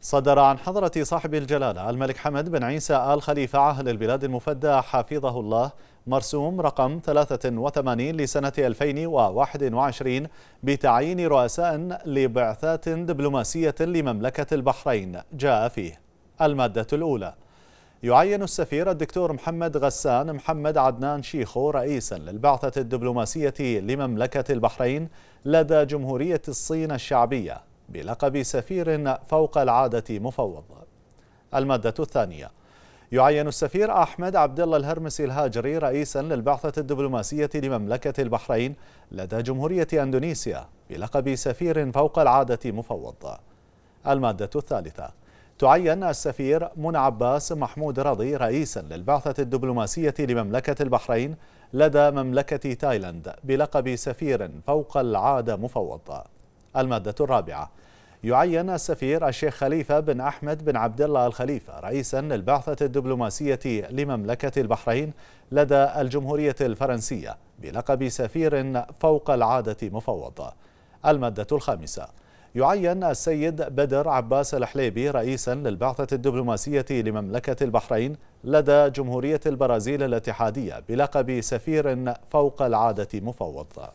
صدر عن حضرة صاحب الجلالة الملك حمد بن عيسى آل خليفة عهد البلاد المفدى حفظه الله مرسوم رقم 83 لسنة 2021 بتعيين رؤساء لبعثات دبلوماسية لمملكة البحرين جاء فيه المادة الأولى يعين السفير الدكتور محمد غسان محمد عدنان شيخو رئيسا للبعثة الدبلوماسية لمملكة البحرين لدى جمهورية الصين الشعبية بلقب سفير فوق العادة مفوض المادة الثانية يعين السفير أحمد عبد الله الهرمسي الهاجري رئيسا للبعثة الدبلوماسية لمملكة البحرين لدى جمهورية أندونيسيا بلقب سفير فوق العادة مفوض المادة الثالثة تعين السفير منى عباس محمود رضي رئيسا للبعثة الدبلوماسية لمملكة البحرين لدى مملكة تايلاند بلقب سفير فوق العادة مفوض المادة الرابعة يعين السفير الشيخ خليفة بن أحمد بن عبد الله الخليفة رئيسا للبعثة الدبلوماسية لمملكة البحرين لدى الجمهورية الفرنسية بلقب سفير فوق العادة مفوض المادة الخامسة يعين السيد بدر عباس الحليبي رئيسا للبعثة الدبلوماسية لمملكة البحرين لدى جمهورية البرازيل الاتحادية بلقب سفير فوق العادة مفوض